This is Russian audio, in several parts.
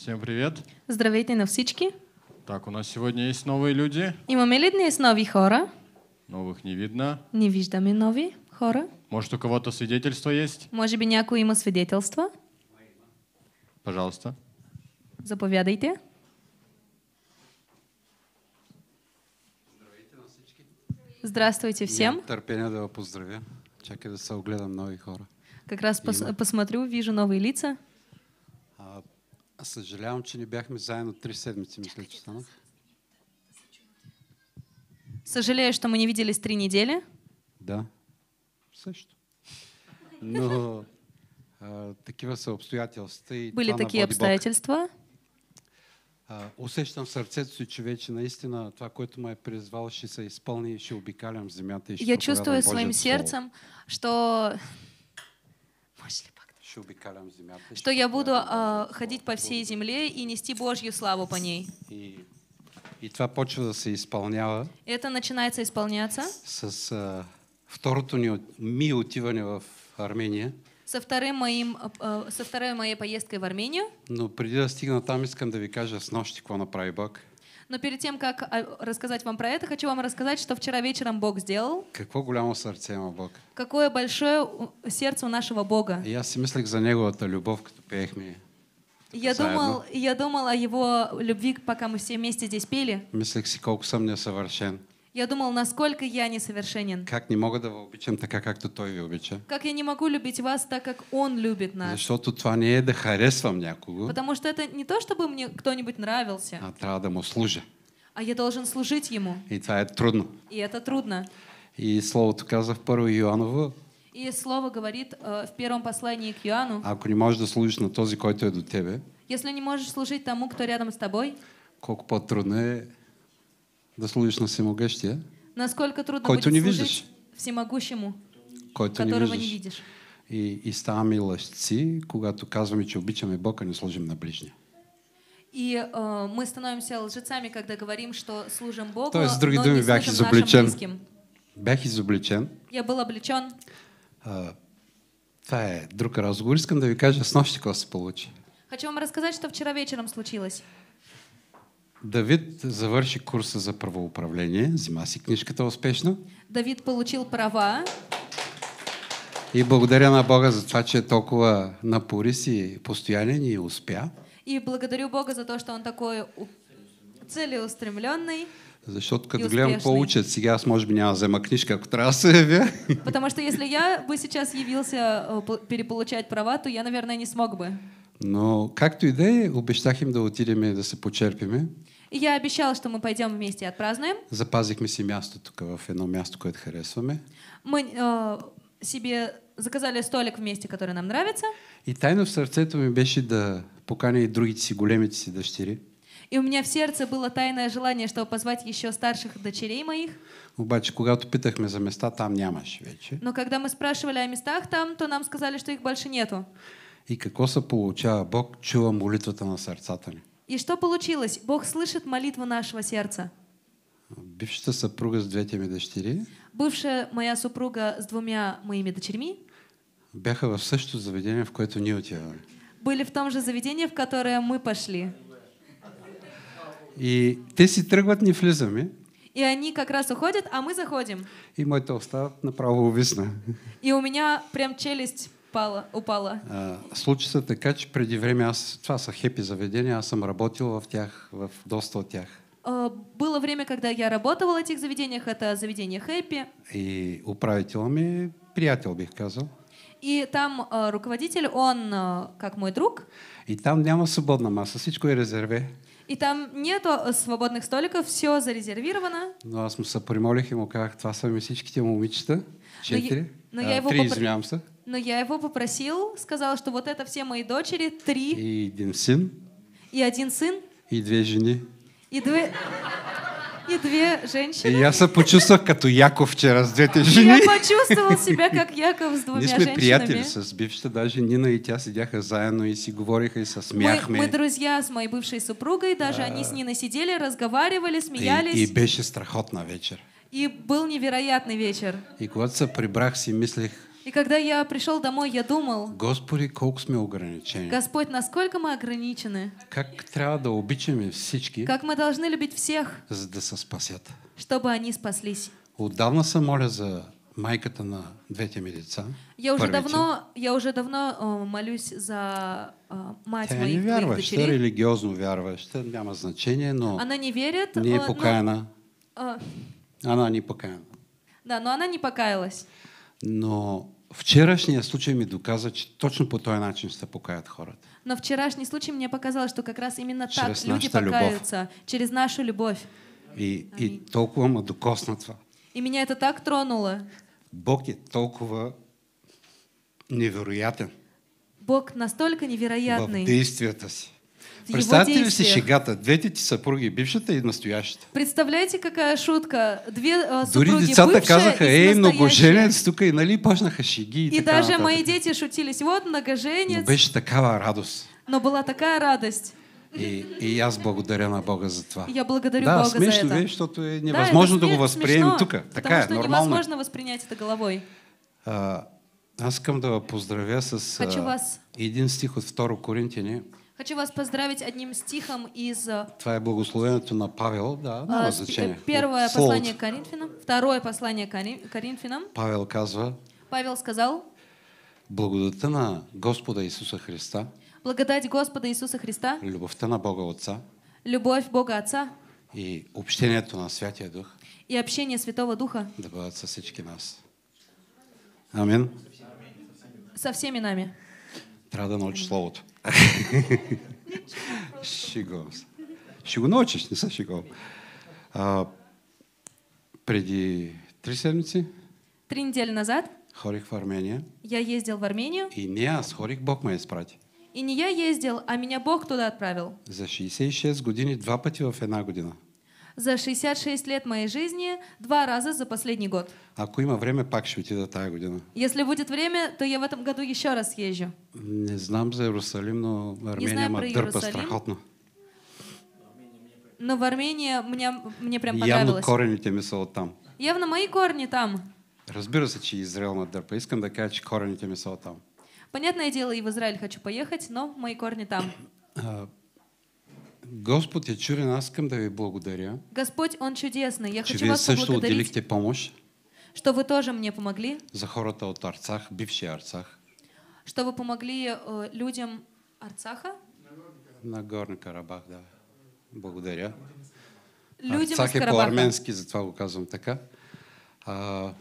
Всем привет. Здравейте на всички. Так, у нас сегодня есть новые люди. Имаме ли днес нови хора? Новых не видно. Не виждаме нови хора. Может, у кого-то свидетельство есть? Может быть, някой има свидетельство? Пожалуйста. Заповядайте. Здравствуйте всем. Имам търпение да поздравя. Чакай да се огледам нови хора. Как раз пос- посмотрю, вижу новые лица. Аз съжалявам, че не бяхме заедно три седмици, мисля, че станах. Съжалею, что мы не виделись три недели. Да, също. Но а, такива са обстоятелства. И Были такие обстоятельства. А, усещам в сърцето си, че вече наистина това, което ме е призвал, ще се изпълни и ще обикалям земята. И ще Я чувствую своим Божието сердцем, что... Можешь ли что я буду э, ходить по всей земле и нести Божью славу по ней. И, и това почва да се изпълнява. Это начинается исполняться. С э, второто ни, ми отиване в Армения. Со, вторым моим, э, со второй моей поездкой в Армению. Но преди да стигна там, искам да ви кажа с нощи какво направи Бог. Но перед тем, как а, рассказать вам про это, хочу вам рассказать, что вчера вечером Бог сделал. Какво голямо сърце има Бог. Какое большое сердце у нашего Бога. И я си мислех за Неговата любовь, като пеехме. Я думал, я думал о его любви, пока мы все вместе здесь пели. Мислех си колко съм несъвършен. Я думал, насколько я несовершенен. Как не могу да вы обичам така, както той ви обича. Как я не могу любить вас так, как он любит нас. Защото това не е да харесвам някого. Потому что это не то, чтобы мне кто-нибудь нравился. А трябва да му служа. А я должен служить ему. И това е трудно. И это трудно. И словото каза в 1 Йоанново, и слово говорит э, в первом послании к Иоанну. Ако не можеш да служиш на този, който е до тебе. Если не можешь служить тому, кто рядом с тобой. Колко по-трудно е да служишь на всемогущее. Насколько трудно Който будет не служить видишь. всемогущему, Който которого не видишь. Не видишь. И, и ставаме лъжци, когато казваме, че обичаме Бога, не служим на ближния. И э, мы становимся лжецами, когда говорим, что служим Богу, То есть, но думи, не служим изобличен. нашим близким. Бях изобличен. Я был обличен. А, това е друг разговор. Искам да ви кажа с нощи какво се получи. Хочу вам рассказать, что вчера вечером случилось. Давид завърши курса за правоуправление, взима си книжката успешно. Давид получил права. И благодаря на Бога за това, че е толкова напорис и постоянен и успя. И благодарю Бога за то, че он такой целеустремленный. Защото като гледам по-учат, сега аз може би няма да взема книжка, ако трябва да се явя. Потому что если я бы сейчас явился переполучать права, то я, наверное, не смог бы. Но както и да е, обещах им да отидем да се почерпиме. И я обещала, что мы пойдем вместе и отпразднуем. Запазихме си място тук в едно място, което харесваме. Мы э, себе заказали столик вместе, который нам нравится. И тайно в сърцето ми беше да поканя и другите си, големите си дъщери. И у меня в сердце было тайное желание, чтобы позвать еще старших дочерей моих. Обаче, когато питахме за места, там нямаше вече. Но когда мы спрашивали о местах там, то нам сказали, что их больше нету. И какво се получава? Бог чува молитвата на сърцата ни. И что получилось? Бог слышит молитву нашего сердца. Бившата съпруга с двете ми дъщери. Бывшая моя супруга с двумя моими дочерьми. Бяха в същото заведение, в което ние отиваме. Были в том же заведении, в которое мы пошли. И те си тръгват, не влизаме. И они как раз уходят, а мы заходим. И моята остава направо увисна. И у меня прям челюсть Пала, упала. А, случи се така, че преди време аз, това са хепи заведения, аз съм работил в тях, в доста от тях. А, было время, когда я работала в этих заведениях, это заведение хепи. И управитель ми, приятел бих казал. И там э, руководитель, он э, как мой друг. И там няма свободна маса, всичко е резерве. И там нету э, свободных столиков, все зарезервировано. Но аз му се примолих и му казах, това са ми всичките момичета. Четири. Но, я, но а, три, попро... извинявам се. Но я его попросил, сказал, что вот это все мои дочери, три. И один сын. И один сын. И две жени. И две... И две женщины. Я почувствовал, как Яков вчера с двумя женщинами. Я почувствовал себя, как Яков с двумя Ние сме женщинами. приятели со бившата даже Нина и тя сидяха заедно и си говориха и со смехами. Мы, мы друзья с моей бывшей супругой, даже да. они с Ниной сидели, разговаривали, смеялись. И, и беше страхотна вечер. И был невероятный вечер. И вот, се прибрах си мислех, и когда я пришел домой, я думал, Господи, как мы ограничены, Господь, насколько мы ограничены? Как трябва да обичаме всички, как мы должны любить всех, за да се спасят. чтобы они спаслись. Отдавна се моля за майката на двете ми деца. Я уже първите. давно, я уже давно о, а, молюсь за о, а, мать Тя моих не вярваща, дочерей. религиозно вярваща, няма значение, но Она не верит. не е а, покаяна. Но... Она не покаяна. Да, но она не покаялась. Но Вчерашният случай ми доказа, че точно по този начин ще се покаят хората. Но вчерашний случай мне показал, что как раз именно Чрез так люди нашата любов. покаются через нашу любовь. И, и Аминь. толкова ме докосна това. И меня это так тронуло. Бог е толкова невероятен Бог настолько в невероятный действията си. Представете ли си шегата? Двете ти съпруги, бившата и настоящата. Представляете какая е шутка? Две а, супруги, Дори децата казаха, ей, многоженец, тук и нали почнаха шеги. И, и така, даже нататък. мои дети шутились, вот многоженец. Но беше такава радост. Но была такая радост. И, и аз благодаря на Бога за това. Я благодарю да, Бога смешно, за это. Да, защото е невъзможно да, да го възприемем тук. Така е, нормално. Е. невъзможно възпринять это головой. А, аз искам да ви поздравя с а, един стих от 2 Коринтини. Хочу вас поздравить одним стихом из... Э, твое благословение благословението на Павел, да, э, на а, значение. Э, первое Солт. послание Коринфянам, второе послание Коринфянам. Павел казва... Павел сказал... благодать на Господа Иисуса Христа. Благодать Господа Иисуса Христа. Любовь на Бога Отца. Любовь Бога Отца. И общение на Святия Дух. И общение Святого Духа. Да бъдат со всички нас. Амин. Со всеми нами. Трябва да научиш ами. словото. Шигов. Ще го научиш, не са шигов. преди три седмици Три недели назад хорих в Армения. Я ездил в Армению. И не аз хорих, Бог ме е изпрати. И не я ездил, а ами меня Бог туда е отправил. За 66 години два пъти в една година. за 66 лет моей жизни два раза за последний год. А куима время пак ще отида тази година. Если будет время, то я в этом году еще раз езжу. Не знам за Иерусалим, но Армения ма дърпа страхотно. Но в Армении мне, мне прям понравилось. Явно корни ми са от там. Явно мои корни там. Разбира се, че Израел ма дърпа. Искам да кажа, че корените ми са там. Понятное дело, и в Израиль хочу поехать, но мои корни там. А, Господь, я чуден, аз искам да ви благодаря. Господь, он чудесный, я хочу вас поблагодарить, отделихте что вы тоже мне помогли, за хората от Арцах, бившия Арцах, что вы помогли э, людям Арцаха, Нагорный Карабах, да. Благодаря. людям Арцах е Карабаха. по-арменски, затова го казвам така. А,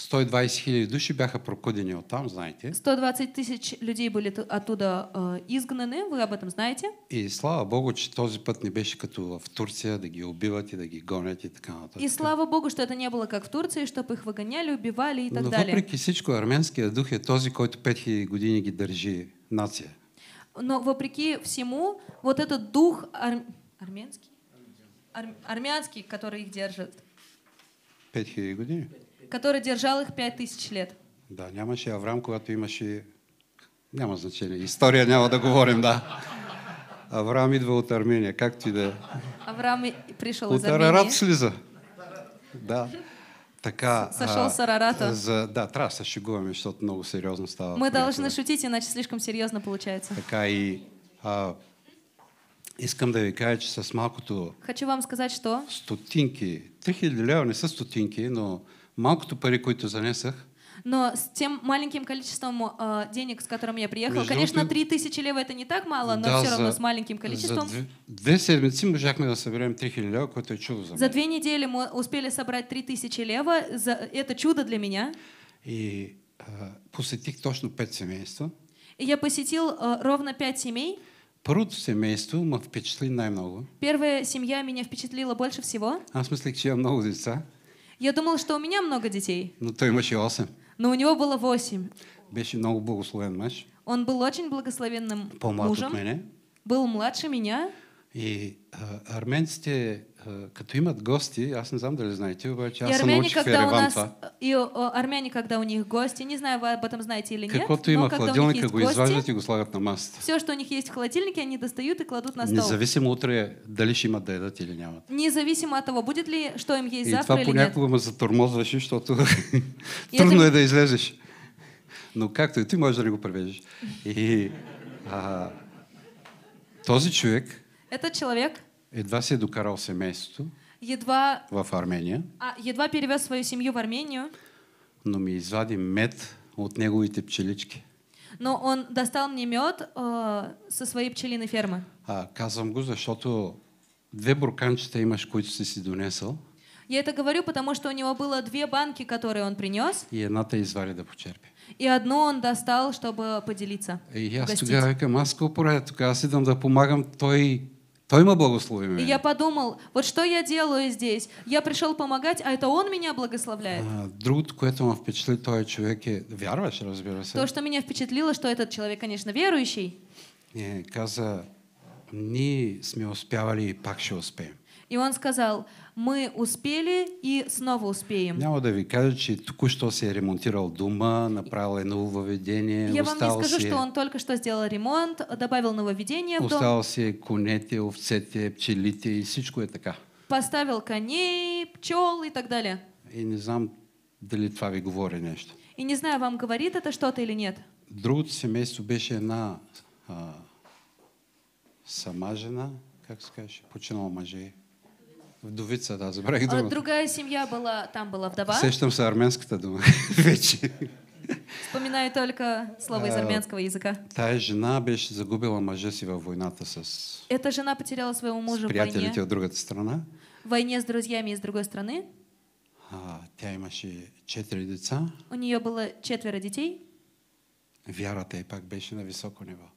120 хиляди души бяха прокудени от там, знаете. 120 тысяч людей были оттуда э, изгнаны, вы об этом знаете. И слава Богу, что този път не беше като в Турция, да ги убиват и да ги гонят и така нататък. И слава Богу, что это не было как в Турции, чтобы их выгоняли, убивали и так Но, далее. Но въпреки всичко, арменския дух е този, който 5000 години ги държи нация. Но вопреки всему, вот этот дух ар... армянский, ар... армянский, который их держит. 5000 години? который держал их пять тысяч лет. Да, нямаше Авраам, когато имаше... Няма значение. История няма да говорим, да. Авраам идва от Армения, както и да е. Авраам пришъл от Армения. От Арарат слиза. Да. Така, Сошел а, с Арарата. За, да, трябва да се шегуваме, защото много сериозно става. Мы должны шутить, иначе слишком серьезно получается. Така и а, Искам да ви кажа, че с малкото Хочу вам сказать, что... стотинки, 3000 лева не са стотинки, но Малкото пари, които занесах, но с тем маленьким количеством э, денег, с которым я приехал, Между конечно, 3000 лева это не так мало, но да, все равно за, с маленьким количеством. За две седмицы мы можахме да соберем 3000 лева, което чудо за За две недели мы успели собрать 3000 лева, за, это чудо для меня. И э, посетих точно пять семейств. И я посетил э, ровно пять семей. Първото семейство ме впечатли най-много. Первая семья меня впечатлила больше всего. Аз смысле, че имам много деца. Я думал, что у меня много детей. Ну, той имаше 8. Но у него было восемь. Беше много благословен мъж. Он был очень благословенным мужем. Был младше меня. И а, арменците, а, като имат гости, аз не знам дали знаете, обаче аз и съм научих когда в нас, това. И армени, армяне, когда у них гости, не знаю, вы об этом знаете или нет, Каквото има в холодильника, го гости, изваждат и го слагат на масата. Все, что у них есть в холодильнике, они достают и кладут на стол. Независимо утре дали ще имат да едат или нямат. Независимо от того, будет ли, что им есть и завтра или нет. И това понякога ме затормозваше, защото трудно е да излезеш. Но както и ти можеш да не го превежеш. И а, този човек Этот человек едва се докарал семейството едва, в Армения. А, едва перевез свою семью в Армению. Но ми извади мед от неговите пчелички. Но он достал мне мед э, со своей пчелиной фермы. А, казвам го, защото две бурканчета имаш, които си си донесъл. Я это говорю, потому что у него было две банки, которые он принес. И одна-то извали да почерпи. И одну он достал, чтобы поделиться. И я тогава викам, аз какво правя тук? Аз идвам да помагам, той Твоему благословению. И я подумал, вот что я делаю здесь? Я пришел помогать, а это он меня благословляет. А, друг, которому впечатлил твой человек, верующий, разбирайся. То, что меня впечатлило, что этот человек, конечно, верующий. И, каза, не сме успевали, пак ще успеем. И он сказал, мы успели и снова успеем. Няма да ви кажа, че току-що си е ремонтирал дома, направил е нововведение, Я вам не скажу, си... что он только что сделал ремонт, добавил нововведение в дом. Остал си е конете, овцете, пчелите и всичко е така. Поставил коней, пчел и так далее. И не знам дали това ви говори нещо. И не знаю, вам говорит это что-то или нет. Другото семейство беше една а, сама жена, как скажеш, починал мъже. Вдовица, да, забравих а, думата. Другая семья была, там была вдова. Сещам се арменската дума вече. Вспоминаю только слова из э, армянского языка. Та жена беше загубила мъжа си във войната с... Эта жена потеряла своего мужа в войне. приятелите от другата страна. В войне с друзьями из другой страны. А, тя имаше четири деца. У нее было четверо детей. Вярата й пак беше на високо ниво.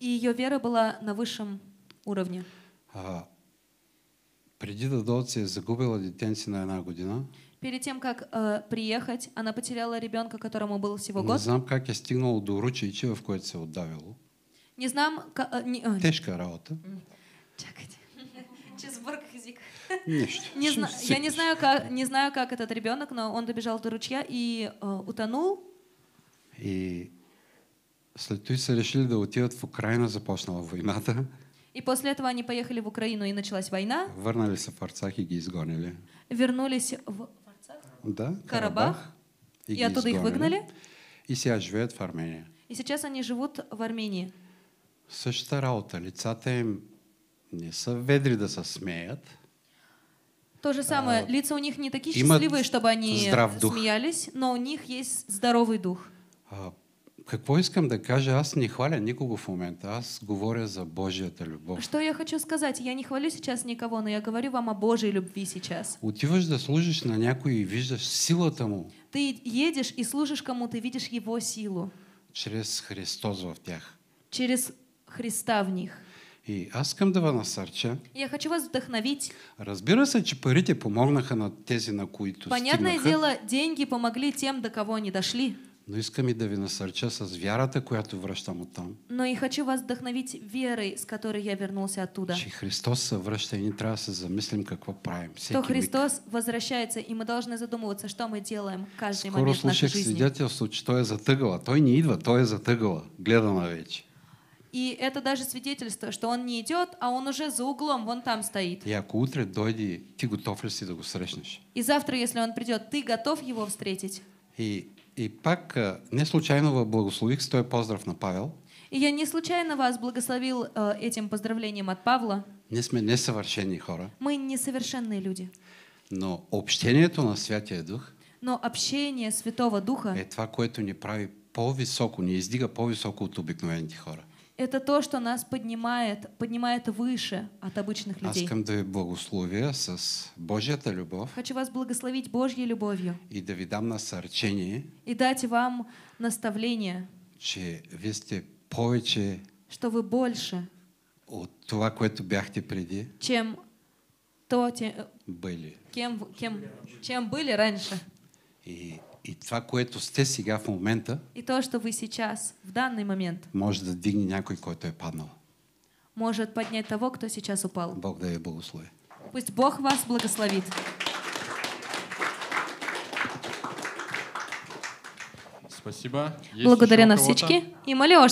И ее вера была на высшем уровне. А, Преди до дойдат, си е загубила детен на една година. Перед тем, как э, приехать, она потеряла ребенка, которому был всего год. Не знам как я стигнал до ручейчи, в което се отдавило. Не знам... Как, э, а, не, э, а, Тежка работа. Чакайте. Чизбург язык. Не зна... Я не знаю, как, не знаю, как этот ребенок, но он добежал до ручья и э, утонул. И след това са решили да отидат в Украина, започнала войната. И после этого они поехали в Украину, и началась война. Вернулись в Арцах, и изгонили. Вернулись в Арцах? Да, Карабах. и, и оттуда их выгнали. И сейчас живет в Армении. И сейчас они живут в Армении. Същата работа. Лицата им не са ведри да се смеят. То же самое. А, лица у них не такие счастливые, чтобы они смеялись, но у них есть здоровый дух. А, Какво искам да кажа? Аз не хваля никого в момента. Аз говоря за Божията любов. Что я хочу сказать? Я не хвалю сейчас никого, но я говорю вам о Божьей любви сейчас. Отиваш да служиш на някой и виждаш силата му. Ты едешь и служишь кому-то, видишь его силу. Через Христос в тях. Через Христа в них. И аз искам да ви насърча. Я хочу вас вдохновить. Разбира се, че парите помогнаха на тези, на които Понятное стигнаха. дело, деньги помогли тем, до кого они дошли. Но искам и да ви насърча с вярата, която връщам там. Но и хочу вас вдохновить верой, с которой я вернулся оттуда. Че Христос се връща и не трябва да се замислим какво правим. То Христос век. возвращается, и мы должны задумываться, что мы делаем каждый Скоро момент нашей жизни. свидетельство, че той е затъгала. Той не идва, той е затъгала. Гледа навече. И это даже свидетельство, что он не идет, а он уже за углом, вон там стоит. И ако утре дойди, ты готов ли си да го срещнеш? И завтра, если он придет, ты готов его встретить? И И пак не случайно вы благослових с той поздрав на Павел. И я не случайно вас благословил э, этим поздравлением от Павла. Не сме несъвършени хора. Мы несовершенные люди. Но общението на Святия Дух но общение Святого Духа е това, което ни прави по-високо, ни издига по-високо от обикновените хора. Это то, что нас поднимает, поднимает выше от обычных людей. Аз да ви благословя с Божията любов. Хочу вас благословить Божьей любовью. И да ви дам насърчение. И дать вам наставление. Че вие сте повече. Что вы больше. От това, което бяхте преди. Чем то, те, были. Кем, кем, чем были раньше. И и това, което сте сега в момента, и то, что вы сейчас, в данный момент, может да дигне някой, който е паднал. Может поднять того, кто сейчас упал. Бог да я благослови. Пусть Бог вас благословит. Спасибо. Есть Благодаря Насичке и молешь.